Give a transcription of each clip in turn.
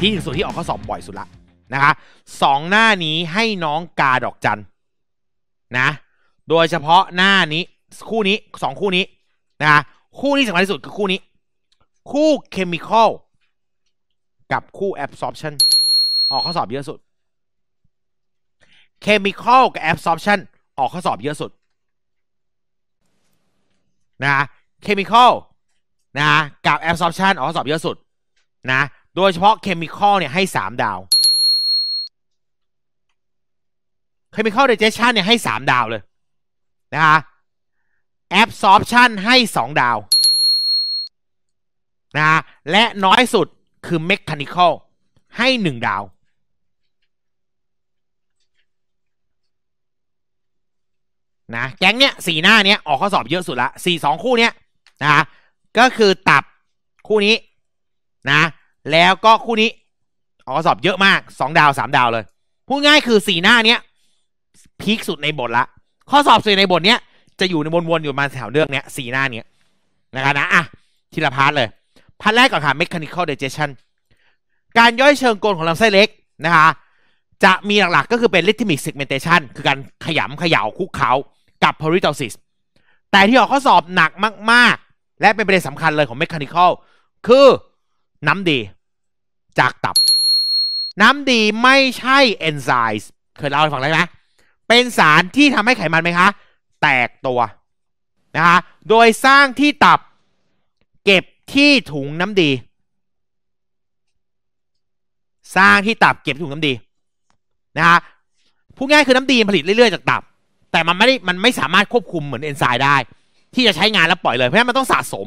ที่ส่วนที่ออกข้อสอบบ่อยสุดละนะคะสองหน้านี้ให้น้องกาดอกจันนะ โดยเฉพาะหน้านี้คู่นี้สองคู่นี้นะคะคู่นี้สำคัญที่สุดคือคู่นี้ คู่เคมีคอลกับคู่แอบซอร์บชันออกข้อสอบเยอะสุดเคมีคอลกับแอบซอร์บชันออกข้อสอบเยอะสุดนะเคมีคอลนะกับแอบซอร์บชันออกข้อสอบเยอะสุดนะโดย เฉพาะเคมีคอลเนี่ย ให้สามดาวเคมีคอลเดเจชันเนี่ย ให้สามดาวเลย นะคะแอปซอฟชันให้สองดาว นะะและน้อยสุดคือเมคานิคอลให้หนึ่งดาวนะแก๊งเนี้ยสี่หน้าเนี้ยออกข้อสอบเยอะสุดละสี่สองคู่เนี้ยนะ ก็คือ ตับคู่นี้นะแล้วก็คู่นี้ออกสอบเยอะมากสองดาวสามดาวเลย พูดง่ายคือสี่หน้าเนี้ยพีคสุดในบทละข้อสอบสี่ในบทเนี้ยจะอยู่ในวนๆ อยู่มาแถวเรื่องเนี้ยสี่หน้าเนี้ยนะครับนะอ่ะทีละพาร์ทเลยพาร์ทแรกก่อนค่ะ mechanical digestion การย่อยเชิงกลของลำไส้เล็กนะคะ จะมีหลักๆก็คือเป็น rhythmic segmentation คือการขยำขย่าคุกเขากับ p e r i t o n i s แต่ที่ออกข้อสอบหนักมากๆ และเป็นประเด็นสำคัญเลยของ mechanical คือน้ำดีจากตับ น้ำดีไม่ใช่เอนไซม์ เคยเล่าให้ฟังแล้วนะเป็นสารที่ทำให้ไขมันไหมคะ แตกตัวนะคะโดยสร้างที่ตับเก็บที่ถุงน้ำดี สร้างที่ตับเก็บถุงน้ำดีนะคะพูดง่ายคือน้ำดีผลิตเรื่อยๆจากตับ แต่มันไม่ได้ มันไม่สามารถควบคุมเหมือนเอนไซม์ได้ ที่จะใช้งานแล้วปล่อยเลย เพราะฉะนั้นมันต้องสะสม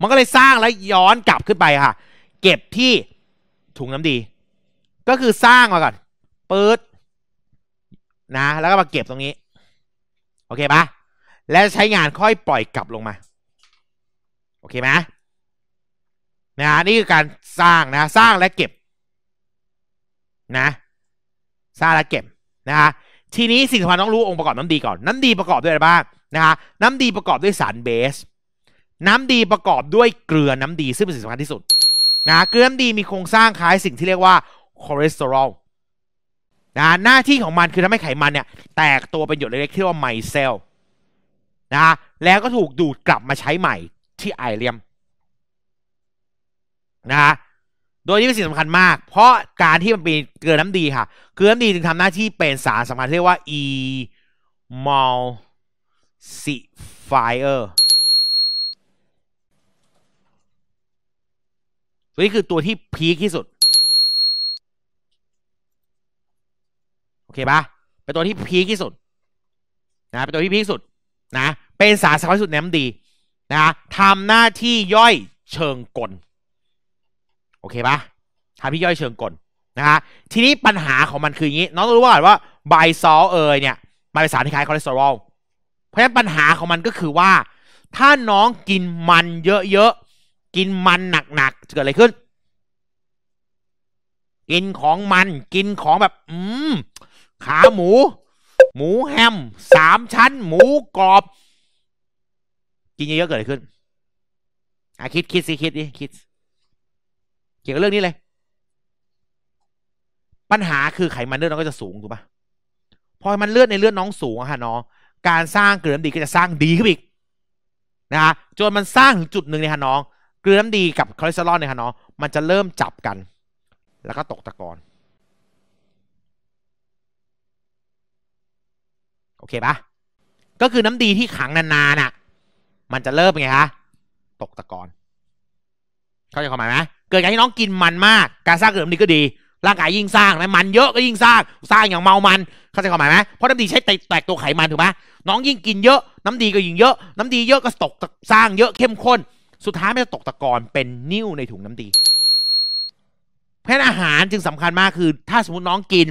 มันก็เลยสร้างแล้วย้อนกลับขึ้นไปค่ะเก็บ ที่ถุงน้ำดี ก็คือสร้างมา ก่อนปื๊ดนะ แล้วก็ มา เก็บตรงนี้ โอเคปะ และ ใช้งานค่อยปล่อยกลับ ลงมา โอเคไหมนะ นี่คือการสร้างนะ สร้างและเก็บนะ สร้าง และเก็บนะฮะทีนี้สิ่งสำคัญต้องรู้องค์ประกอบน้ำดีก่อน น้ำ ดี ประกอบด้วยอะไรบ้างนะฮะน้ำดีประกอบด้วยสารเบส น้ำดีประกอบด้วยเกลือ น้ำดีซึ่งเป็นสิ่งสำคัญที่สุดนะเกลือน้ำดีมีโครงสร้างคล้ายสิ่งที่เรียกว่าคอเลสเตอรอลนะหน้าที่ของมันคือทำให้ไขมันเนี่ย แตกตัวเป็นหยดเล็กๆที่เรียกว่าไมเซลนะแล้วก็ถูกดูดกลับมาใช้ใหม่ที่ไอเลียมนะโดยนี่เป็นสิ่งสำคัญมาก เพราะการที่มันเป็นเกลือน้ำดีค่ะเกลือน้ำดีจึงทำหน้าที่เป็นสารสำคัญเรียกว่า e m u l s i f i e r ตัวนี้คือตัวที่พีคที่สุด โอเคปะเป็นตัวที่พีคที่สุดนะเป็นตัวที่พีคสุดนะเป็นสารสำคัญสุดแนม้ดีนะทำหน้าที่ย่อยเชิงกลโอเคปะทำที่ย่อยเชิงกลนะฮะทีนี้ปัญหาของมันคืออย่างนี้น้องต้องรู้ว่าว่าไบซอลเอยเนี่ยมันเป็นสารที่คล้ายคอเลสเตอรอลเพราะฉะนั้นปัญหาของมันก็คือว่า ถ้าน้องกินมันเยอะกินมันหนักๆ เกิดอะไรขึ้น กินของมัน กินของ แบบ อืมขา หมู หมูแฮมสามชั้น หมูกรอบ กินเยอะๆเกิดอะไรขึ้นอ่ะคิดคิดสิ คิดดิคิด เกี่ยวกับเรื่องนี้เลย ปัญหาคือไขมันเลือดน้องก็จะสูงถูกปะพอมันเลือดในเลือดน้องสูงอะฮะน้องการสร้างเกลือดีก็จะสร้างดีขึ้นอีกนะฮะจนมันสร้างถึงจุดหนึ่งเนยฮะน้องเกลือน้ำดีกับคอเลสเตอรอลเนี่ยค่ะเนาะมันจะเริ่มจับกัน แล้วก็ตกตะกอน โอเคปะก็คือน้ำดีที่ขังนานๆน่ะ มันจะเริ่มไงคะ ตกตะกอน เข้าใจความหมายไหมเกิดการที่น้องกินมันมาก การสร้างเกลือน้ำดีก็ดี ร่างกายยิ่งสร้างนะมันเยอะก็ยิ่งสร้าง สร้างอย่างเมา มัน เข้าใจความหมายไหมเพราะน้ำดีใช้แตกตัวไขมันถูกไหมน้องยิ่งกินเยอะน้ำดีก็ยิ่งเยอะ น้ำดีเยอะก็ตกสร้างเยอะเข้มข้นสุดท้ายมันจะตกตะกอนเป็นนิ่วในถุงน้ำดีเพราะอาหารจึงสำคัญมากคือถ้าสมมติน้องกิน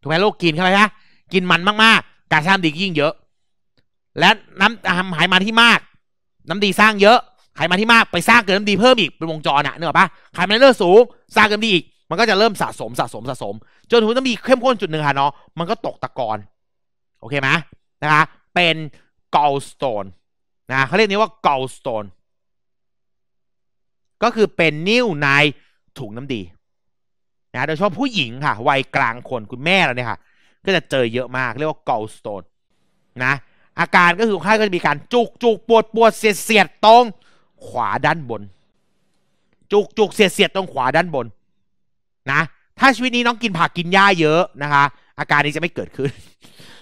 ถูกไหมโรคกินใช่ไหมะกินมันมากๆการสร้างดียิ่งเยอะ และน้ำไขมันที่มาก น้ำดีสร้างเยอะไขมันที่มากไปสร้างเกิดน้ำดีเพิ่มอีกเป็นวงจรอะเนอะปะไขมันเลือดสูงสร้างเกินน้ำดีอีกมันก็จะเริ่มสะสมสะสมสะสมจนถุงน้ำดีเข้มข้นจุดหนึ่งค่ะเนาะมันก็ตกตะกอนโอเคไหมนะคะ เป็น gallstone นะเขาเรียกนี้ว่า gallstone ก็คือเป็นนิ้วในถุงน้ำดีนะโดยเฉพาะผู้หญิงค่ะวัยกลางคน คุณแม่เราเนี่ยค่ะก็จะเจอเยอะมาก เรียกว่า gallstone นะอาการก็คือไข้ก็จะมีการจุกจุกปวดปวดเสียดเสียดตรง ขวาด้านบน จุกจุกเสียดเสียดตรงขวาด้านบนนะถ้าชีวิตนี้น้องกินผักกินหญ้าเยอะนะคะ อาการนี้จะไม่เกิดขึ้น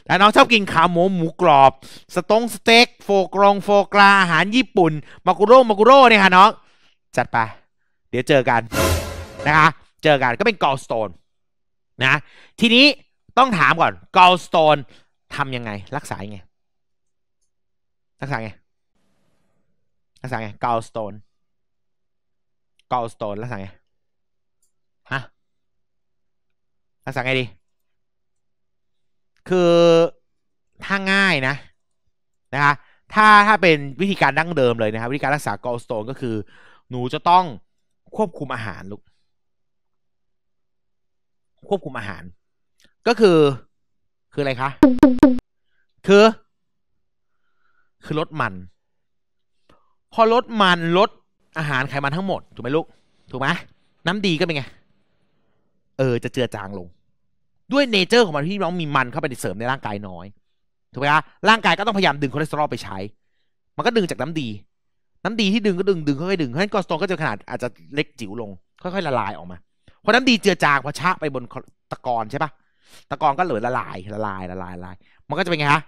แต่น้องชอบกินขาหมูหมูกรอบสตงสเต็กโฟกรองโฟกราอาหารญี่ปุ่นมากุโร่มากุโร่เนี่ยค่ะน้องจัดไป เดี๋ยวเจอกันนะคะ เจอกันก็เป็นกอล สโตน นะ ทีนี้ต้องถามก่อนกอลสโตนทำยังไง รักษาไง รักษาไงรักษาไงกอลสโตนกอลสโตนรักษาไงฮะรักษาไงดี คือถ้าง่ายนะนะคะถ้าถ้าเป็นวิธีการดั้งเดิมเลยนะครับ วิธีการรักษา กอลสโตนก็คือหนูจะต้องควบคุมอาหารลูกควบคุมอาหาร ก็คือ คืออะไรคะคือคือลดมัน พอลดมันลดอาหารไขมันทั้งหมด ถูกไหมลูกถูกไหมน้ำดีก็เป็นไงเออจะเจือจางลง ด้วยเนเจอร์ของมันที่น้องมีมันเข้าไปเสริมในร่างกายน้อย ถูกไหมคะร่างกายก็ต้องพยายามดึงคอเลสเตอรอลไปใช้ มันก็ดึงจากน้ำดีน้ำดีที่ดึงก็ดึงดึงค่อยๆดึงเพราะฉะนั้นกอสโตนก็จะขนาดอาจจะเล็กจิ๋วลง ค่อยๆละลายออกมา เพราะน้ำดีเจือจางพอชะไปบนตะกอนใช่ปะตะกอนก็เหลือละลายละลายละลายละลายมันก็จะเป็นไงฮะ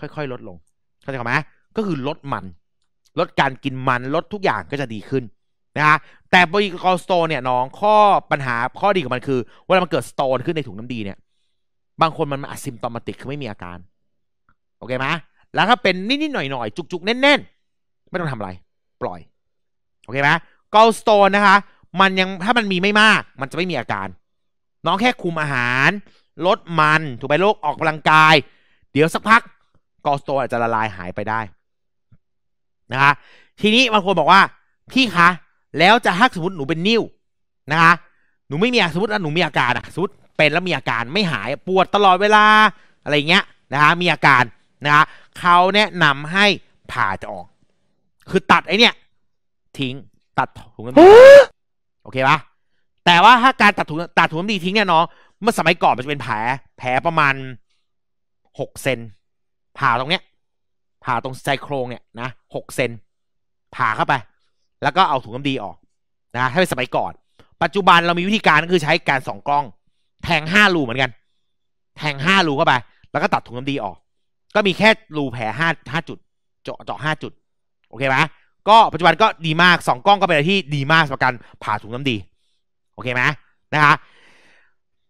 ค่อยๆลดลงเข้าใจไหมก็คือลดมัน ลดการกินมันลดทุกอย่างก็จะดีขึ้นนะฮะแต่บริกรสโตนเนี่ยน้องข้อปัญหาข้อดีของมันคือเวลามันเกิดสโตนขึ้นในถุงน้ำดีเนี่ย บางคนมันอาซิมตอมติกคือไม่มีอาการโอเคไหมแล้วถ้าเป็นนิดๆหน่อยๆจุกๆแน่นๆไม่ต้องทำอะไร ปล่อยโอเคไหมกอลสโตนนะคะมันยังถ้ามันมีไม่มาก มันจะไม่มีอาการน้องแค่คุมอาหาร ลดมันถูกไปโรคออกกำลังกาย เดี๋ยวสักพัก กอลสโตนอาจจะละลายหายไปได้นะคะทีนี้บางคนบอกว่าพี่คะแล้วจะถ้าสมมติหนูเป็นนิ่วนะคะหนูไม่มีสมมติว่าหนูมีอาการอะสมมติเป็นแล้วมีอาการไม่หายปวดตลอดเวลาอะไรเงี้ยนะคะมีอาการนะคะเขาแนะนำให้ผ่าจะออกคือตัดไอเนี่ยทิ้งตัดถุงน้ำดีโอเคปะแต่ว่าถ้าการตัดถุงตัดถุงน้ำดีทิ้งเนี่ยน้องเมื่อสมัยก่อนมันจะเป็นแผลแผลประมาณหกเซนผ่าตรงเนี้ย ผ่าตรงใจโครงเนี่ยนะหกเซนผ่าเข้าไป แล้วก็เอาถุงน้ำดีออกนะถ้าเป็นสมัยก่อน ปัจจุบันเรามีวิธีการก็คือใช้การสองกล้อง แทงห้ารูเหมือนกัน แทงห้ารูเข้าไป แล้วก็ตัดถุงน้ำดีออก ก็มีแค่รูแผลห้าห้าจุด เจาะเจาะห้าจุดโอเคไหมก็ปัจจุบันก็ดีมากสองกล้องก็เป็นอะไรที่ดีมากประกันผ่าถุงน้ำดี โอเคไหมนะคะ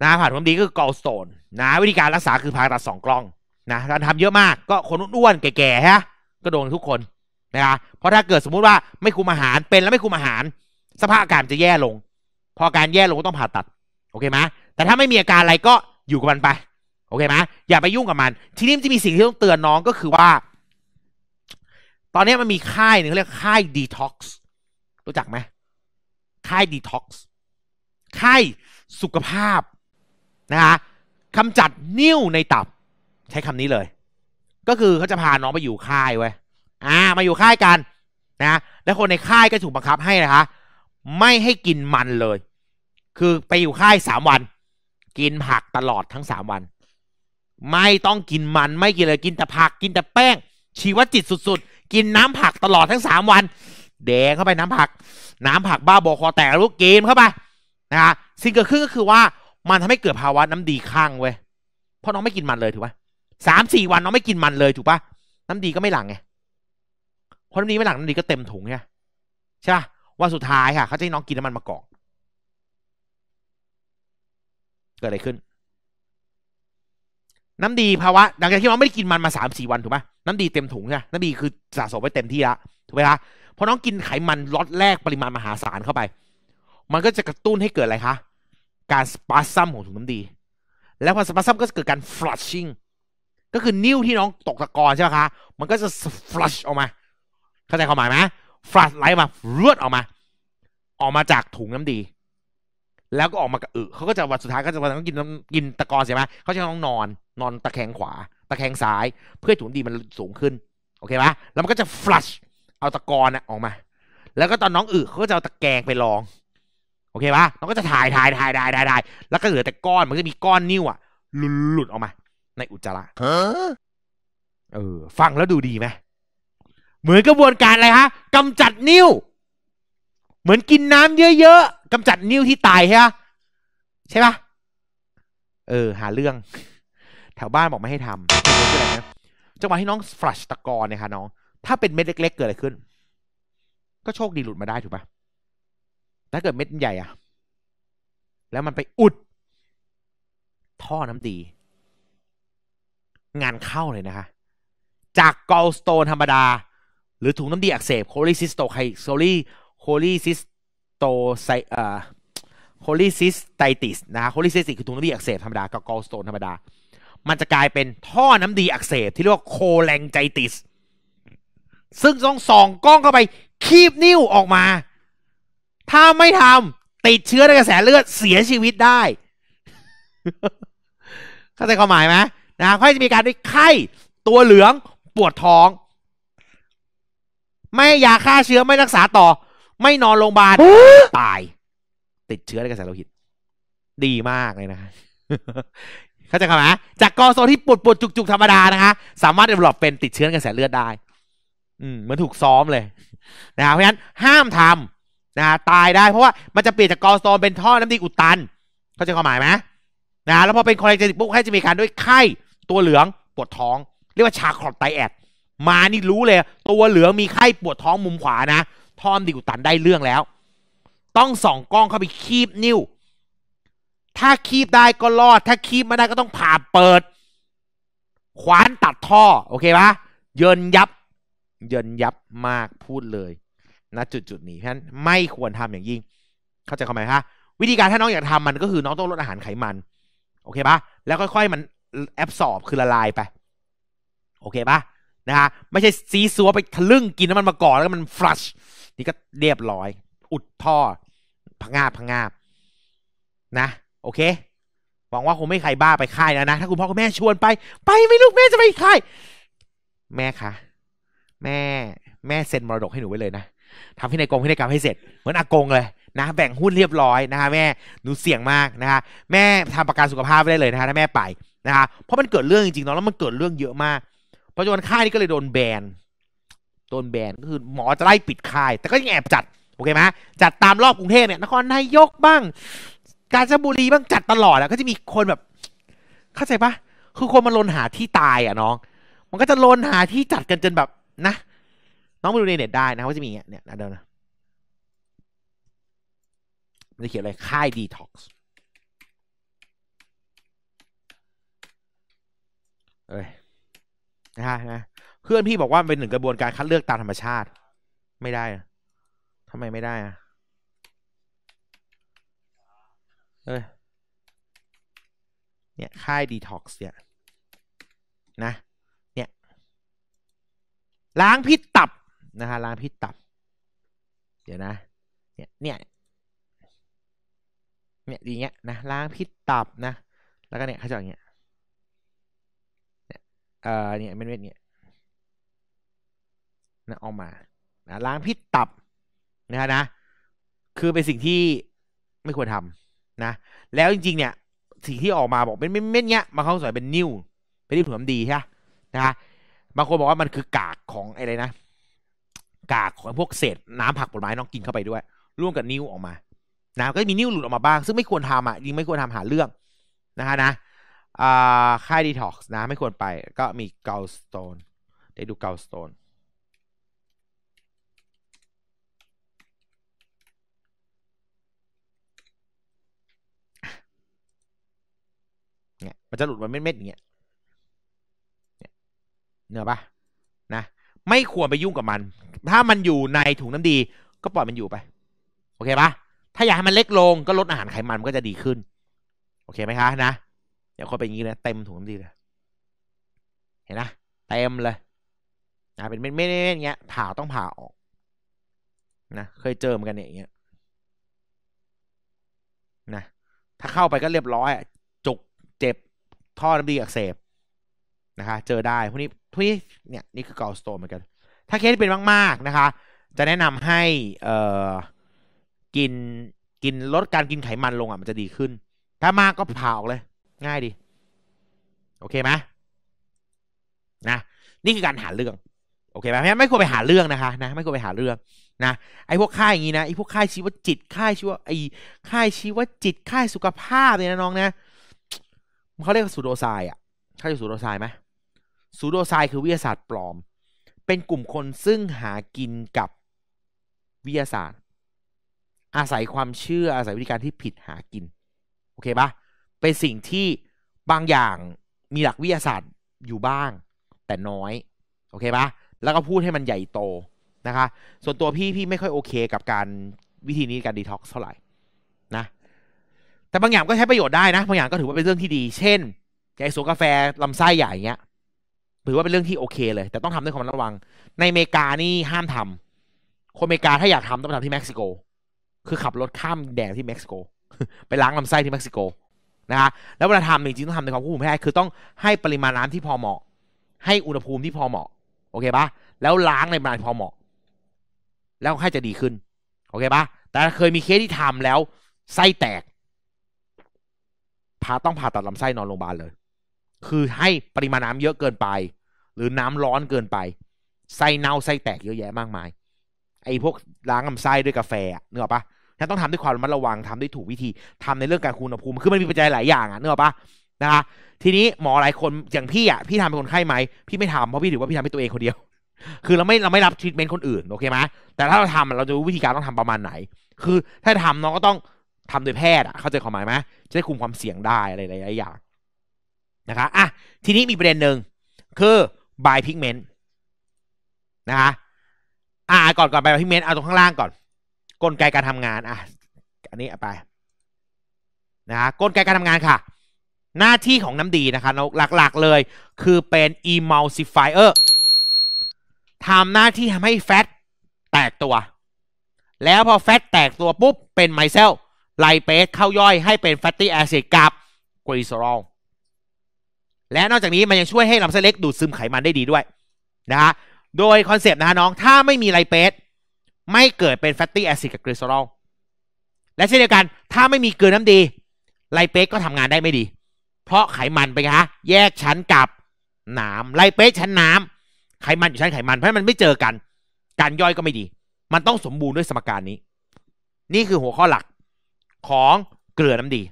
นะผ่าถุงน้ำดีก็คือกอลสโตนนะวิธีการรักษาคือผ่าตัดสองกล้อง นะการทำเยอะมากก็คนอ้วนๆแก่ๆฮะก็โดนทุกคน นะครับเพราะถ้าเกิดสมมุติว่าไม่คุมอาหารเป็นแล้วไม่คุมอาหาร สภาพอากาศจะแย่ลง พอการแย่ลงก็ต้องผ่าตัด โอเคไหมแต่ถ้าไม่มีอาการอะไรก็อยู่กับมันไป โอเคไหมอย่าไปยุ่งกับมัน ทีนี้จะมีสิ่งที่ต้องเตือนน้องก็คือว่าตอนนี้มันมีค่ายหนึ่งเรียกค่ายดีท็อกซ์รู้จักไหมค่ายดีท็อกซ์ค่ายสุขภาพนะคะคำจัดนิ่วในตับใช้คำนี้เลย ก็คือเขาจะพาน้องไปอยู่ค่ายไว้อ่ามาอยู่ค่ายกันนะแล้วคนในค่ายก็ถูกบังคับให้นะคะไม่ให้กินมันเลย คือไปอยู่ค่ายสามวันกินผักตลอดทั้งสามวัน ไม่ต้องกินมันไม่กินเลยกินแต่ผักกินแต่แป้ง ชีวจิตสุดกินน้ำผักตลอดทั้งสามวัน แดงเข้าไปน้ำผักน้ำผักบ้าบอคอแตกลูกเกมเข้าไปนะฮะสิ่งเกิดขึ้นก็คือว่ามันทำให้เกิดภาวะน้ำดีข้างเว้ยเพราะน้องไม่กินมันเลยถูกปะสามสี่วันน้องไม่กินมันเลยถูกปะน้ำดีก็ไม่หลังไงพราะน้ำดีไม่หลังน้ำดีก็เต็มถุงไงใช่ปะวันสุดท้ายค่ะเขาจะให้น้องกินน้ำมันมะกอกเกิดอะไรขึ้นน้ำดีภาวะหลังจากที่น้องไม่ได้กินมันมาสามสี่วันถูกไหมน้ำดีเต็มถุงใช่ไหมน้ำดีคือสะสมไว้เต็มที่ละถูกไหมคะพอน้องกินไขมันล็อตแรกปริมาณมหาศาลเข้าไป มันก็จะกระตุ้นให้เกิดอะไรคะ การสปาซัมของถุงน้ำดี แล้วพอสปาซัมก็จะเกิดการฟลัชชิ่งก็คือนิ้วที่น้องตกตะกอนใช่ไหมคะ มันก็จะฟลัชออกมา เข้าใจความหมายไหมฟลัชไหลมาเลือดออกมา ออกมาจากถุงน้ำดี แล้วก็ออกมากระอึเขาก็จะวันสุดท้ายก็จะวันนั้นกินกินตะกอนใช่ไหมเขาจะต้องนอนนอนตะแคงขวา ตะแคงซ้าย เพื่อถุงดีมันสูงขึ้น โอเคปะแล้วมันก็จะฟลัชเอาตะกอนอะออกมา แล้วก็ตอนน้องอึเขาก็จะเอาตะแกรงไปรอง โอเคปะน้องก็จะถ่ายถ่ายถ่ายถ่ายถ่ายายแล้วก็เหลือแต่ก้อน มันจะมีก้อนนิ้วอะหลุดออกมา ในอุจจาระเออ ฟังแล้วดูดีไหม เหมือนกระบวนการอะไรฮะกำจัดนิ้ว เหมือนกินน้ำเยอะๆกำจัดนิ้วที่ตายใช่ปะใช่ปะเออ หาเรื่องแถวบ้านบอกไม่ให้ทำจังหวะที่น้องฟลัชตะกอนเนี่ยค่ะน้อง ถ้าเป็นเม็ดเล็กๆ เกิดอะไรขึ้น ก็โชคดีหลุดมาได้ถูกปะถ้าเกิดเม็ดใหญ่อะแล้วมันไปอุด ท่อน้ำดีงานเข้าเลยนะคะ จากกอลสโตนธรรมดา หรือถุงน้ำดีอักเสบโคลีซิสโตไคโซลีโคลีซิสโตไซเอ่อโคลีซิสไตติสนะะโคลีซิสคือถุงน้ำดีอักเสบธรรมดา กับกอลสโตนธรรมดามันจะกลายเป็นท่อน้ำดีอักเสบที่เรียกว่าโคแลงไจติส ซึ่งต้องส่องกล้องเข้าไป คีบนิ้วออกมา ถ้าไม่ทำติดเชื้อในกระแสเลือด เสียชีวิตได้ เข้าใจความหมายไหมนะค่อยจะมีการด้ไข้ ตัวเหลืองปวดท้อง ไม่ยาฆ่าเชื้อไม่รักษาต่อ ไม่นอนโรงพยาบาลตาย ติดเชื้อในกระแสโลหิต ดีมากเลยนะเข้าใจคไหมจากกอโซที่ปวดปวดจุก ๆ ธรรมดานะคะสามารถเดบลอปเป็นติดเชื้อกระแสเลือดได้ อืมเหมือนถูกซ้อมเลยนะครับเพราะฉะนั้น ห้ามทำนะตายได้เพราะว่ามันจะเปลี่ยนจากกอโซนเป็นท่อน้ำดีอุดตัน เข้าใจความหมายไหมนะแล้วพอเป็นคอเลสเตอรอลปุ๊บให้จะมีการด้วยไข้ ตัวเหลือง ปวดท้องเรียกว่า ชาครอดไตแอด มานี่รู้เลย ตัวเหลืองมีไข้ปวดท้องมุมขวานะท่อมดีอุตันได้เรื่องแล้ว ต้องส่องกล้องเข้าไปคีบนิ้วถ้าคีบได้ ก็รอด ถ้าคีบไม่ได้ก็ต้องผ่าเปิด ขวานตัดท่อ โอเคปะเยินยับ เยินยับมากพูดเลยนะจุดจุดนี้ฉะนั้นไม่ควรทำอย่างยิ่ง เข้าใจข้าไหมคฮะวิธีการถ้าน้องอยากทำมันก็คือ น้องต้องลดอาหารไขมัน โอเคปะแล้วค่อยๆมันแอบสอบคือละลายไป โอเคปะนะฮะไม่ใช่ซีซัวไปทะลึ่งกินน้ำมันมาก่อนแล้วมันฟลัชนี่ก็เรียบร้อย อุดท่อ พงาพังานะโอเค หวังว่าคงไม่ใครบ้าไปค่ายแล้วนะ ถ้าคุณพ่อคุณแม่ชวนไป ไปไม่ลูกแม่จะไปค่ายแม่คะ แม่ แม่เซ็นมรดกให้หนูไว้เลยนะทำพินัยกรรมพินัยกรรมให้เสร็จ เหมือนอากงเลยนะ แบ่งหุ้นเรียบร้อยนะคะแม่ หนูเสี่ยงมากนะคะแม่ทำประกันสุขภาพได้เลยนะคะถ้าแม่ไปนะคะเพราะมันเกิดเรื่องจริงๆเนาะแล้วมันเกิดเรื่องเยอะมากปัจจุบันค่ายนี้ก็เลยโดนแบน โดนแบนก็คือหมอจะไล่ปิดค่าย แต่ก็ยังแอบจัด โอเคไหมจัดตามรอบกรุงเทพเนี่ย นครนายกบ้างกาญจนบุรีบ้างจัดตลอดอะก็จะมีคนแบบ เข้าใจปะคือคนมาลนหาที่ตายอะน้อง มันก็จะลนหาที่จัดกันจนแบบนะน้องไปดูในเน็ตได้นะว่าจะมีเงี้ยเนี่ยเดี๋ยวนะมันจะเขียนอะไรค่ายดีท็อกซ์เอ้ยนะฮะเพื่อนพี่บอกว่าเป็นหนึ่งกระบวนการคัดเลือกตามธรรมชาติ ไม่ได้ทำไมไม่ได้อะเออเนี่ยค่าย ดีท็อกซ์เนี่ยนะ เนี่ยล้างพิษตับนะฮะล้างพิษตับ เดี๋ยวนะ เนี่ยเนี่ยเนี่ยอย่างเงี้ยนะล้างพิษตับนะ แล้วก็เนี่ยเขาจะอย่างเงี้ยเนี่ยเอ่อเนี่ยเม็ดเม็ดเนี่ยนะออกมานะล้างพิษตับนะฮะนะคือเป็นสิ่งที่ไม่ควรทำนะแล้วจริง ๆ เนี่ยสิ่งที่ออกมาบอกเป็นเม็ดเงี้ย มาเข้าสวยเป็นนิ่วเป็นที่ผมดีใช่ไหมนะบางคนบอกว่ามันคือกากของอะไรนะ กากของพวกเศษ น้ำผักผลไม้น้องกินเข้าไปด้วย ร่วมกับนิ้วออกมานะก็มีนิ้วหลุดออกมาบ้าง ซึ่งไม่ควรทำอ่ะยิงไม่ควรทำหาเรื่องนะฮะนะค่ายดีท็อกซ์นะไม่ควรไปก็มีเกาสโตนได้ดูเกาสโตนเนี่ยมันจะหลุดมาเม็ดๆอย่างเงี้ยเนอปะนะ ไม่ควรไปยุ่งกับมัน ถ้ามันอยู่ในถุงน้ำดี ก็ปล่อยมันอยู่ไป โอเคปะถ้าอยากให้มันเล็กลงก็ลดอาหารไขมันมันก็จะดีขึ้น โอเคไหมคะ นะอย่าคนเป็นอย่างนี้เลยเต็มถุงน้ำดีเลย เห็นนะ เต็มเลยนะเป็นเม็ดๆอย่างเงี้ยผ่าต้องผ่าออก นะ เคยเจอเหมือนกันเนี่ยอย่างเงี้ย นะ ถ้าเข้าไปก็เรียบร้อยอะท่อน้ำดีอักเสบนะคะ เจอได้พวกนี้พวกนี้เนี่ย นี่คือกอลสโตนเหมือนกัน ถ้าเคสที่เป็นมากๆนะคะ จะแนะนำให้เอ่อกินกินลดการกินไขมันลงอ่ะมันจะดีขึ้น ถ้ามากก็ผ่าออกเลย ง่ายดีโอเคไหมนะ นี่คือการหาเรื่องโอเคไหมไม่ไม่ควรไปหาเรื่องนะคะนะ ไม่ควรไปหาเรื่องนะไอ้พวกค่ายอย่างนี้นะไอ้พวกค่ายชีวจิต ค่ายชีวไอ้ค่ายชีวจิต ค่ายสุขภาพเนี่ยนะน้องนะเขาเรียกสูโดไซอ่ะเข้าใจสูโดไซไหมสูโดไซคือวิทยาศาสตร์ปลอม เป็นกลุ่มคนซึ่งหากินกับวิทยาศาสตร์ อาศัยความเชื่ออาศัยวิธีการที่ผิดหากินโอเคปะเป็นสิ่งที่บางอย่างมีหลักวิทยาศาสตร์อยู่บ้าง แต่น้อยโอเคปะแล้วก็พูดให้มันใหญ่โตนะคะ ส่วนตัวพี่พี่ไม่ค่อยโอเคกับการวิธีนี้การดีท็อกซ์เท่าไหร่นะแต่บางอย่างก็ใช้ประโยชน์ได้นะบางอย่างก็ถือว่าเป็นเรื่องที่ดี เช่นไอโซกาแฟลำไส้ใหญ่เงี้ยถือว่าเป็นเรื่องที่โอเคเลย แต่ต้องทำด้วยความระวัง ในอเมริกานี่ห้ามทำ คนอเมริกาถ้าอยากทำต้องทำที่เม็กซิโก คือขับรถข้ามแดนที่เม็กซิโกไปล้างลำไส้ที่เม็กซิโก นะฮะแล้วเวลาทำจริงๆต้องทำในความควบคุมให้ได้คือต้องให้ปริมาณน้ำที่พอเหมาะ ให้อุณหภูมิที่พอเหมาะ โอเคปะแล้วล้างในปริมาณพอเหมาะ แล้วให้จะดีขึ้นโอเคปะแต่เคยมีเคสที่ทำแล้วไส้แตกนต้องผ่าตัดลำไส้นอนโรงพยาบาลเลย คือให้ปริมาณน้ำเยอะเกินไป หรือน้ำร้อนเกินไป ไส้เน่าไส้แตกเยอะแยะมากมาย ไอ้พวกล้างลำไส้ด้วยกาแฟเนื้อปะฉันต้องทำด้วยความระมัดระวังทำด้วยถูกวิธีทำในเรื่องการคอุณหภูมิ คือมันมีปัจจัยหลายอย่างอ่ะเนื้อปะนะคะ ทีนี้หมอหลายคนอย่างพี่อ่ะ พี่ทำเป็นคนไข้ไหม พี่ไม่ทำเพราะพี่ถือว่าพี่ทำเป็นตัวเอง คนเดียว คือเราไม่เราไม่รับทรีทเมนต์คนอื่น โอเคไหมแต่ถ้าเราทำเราจะรู้วิธีการต้องทำประมาณไหน คือถ้าทำน้องก็ต้องทำโดยแพทย์อ่ะ เข้าใจความหมายไหม จะได้คุมความเสี่ยงได้อะไรหลายอย่างนะคะ อ่ะ ทีนี้มีประเด็นหนึ่งคือ by pigment นะคะอ่าก่อนก่อนไป by pigment เอาตรงข้างล่างก่อน กลไกการทำงาน อ่ะ อันนี้ไปนะคะกลไกการทำงานค่ะ หน้าที่ของน้ำดีนะคะหลักๆเลยคือเป็น emulsifier ทำหน้าที่ทำให้แฟต แตกตัว แล้วพอแฟตแตกตัวปุ๊บเป็นไมเซลไลเปสเข้าย่อยให้เป็นแฟตตี้แอซิดกับกรีซอรอลและนอกจากนี้มันยังช่วยให้ลำไส้เล็กดูดซึมไขมันได้ดีด้วยนะฮะโดยคอนเซปต์นะฮะน้องถ้าไม่มีไลเปสไม่เกิดเป็นแฟตตี้แอซิดกับกรีซอรอลและเช่นเดียวกันถ้าไม่มีเกลือน้ำดีไลเปสก็ทำงานได้ไม่ดี เพราะไขมันไปฮะแยกชั้นกับน้ำไลเปสชั้นน้ำไขมันอยู่ชั้นไขมันเพราะมันไม่เจอกันการย่อยก็ไม่ดี มันต้องสมบูรณ์ด้วยสมการนี้ นี่คือหัวข้อหลักของเกลือน้ำดี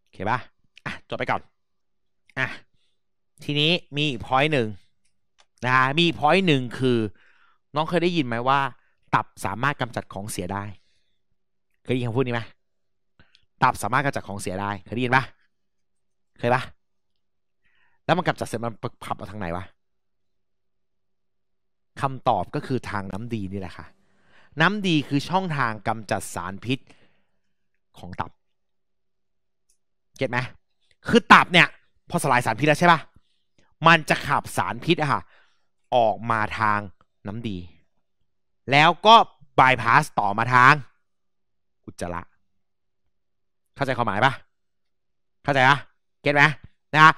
โอเคปะอ่ะจบไปก่อนอ่ะทีนี้มีอีกพอยต์หนึ่งนะมีพอยต์หนึ่งคือ น้องเคยได้ยินไหมว่าตับสามารถกำจัดของเสียได้ เคยได้ยินคำพูดนี้ไหมตับสามารถกำจัดของเสียได้เคยได้ยินปะเคยปะแล้วมันกำจัดเสร็จมันขับมาทางไหนวะคำตอบก็คือทางน้ำดีนี่แหละค่ะน้ำดีคือช่องทางกำจัดสารพิษของตับ เก็ตไหม คือตับเนี่ย พอสลายสารพิษแล้วใช่ปะมันจะขับสารพิษอะค่ะออกมาทางน้ำดี แล้วก็บายพาสต่อมาทางอุจจาระ เข้าใจความหมายปะเข้าใจปะเก็ตไหมนะ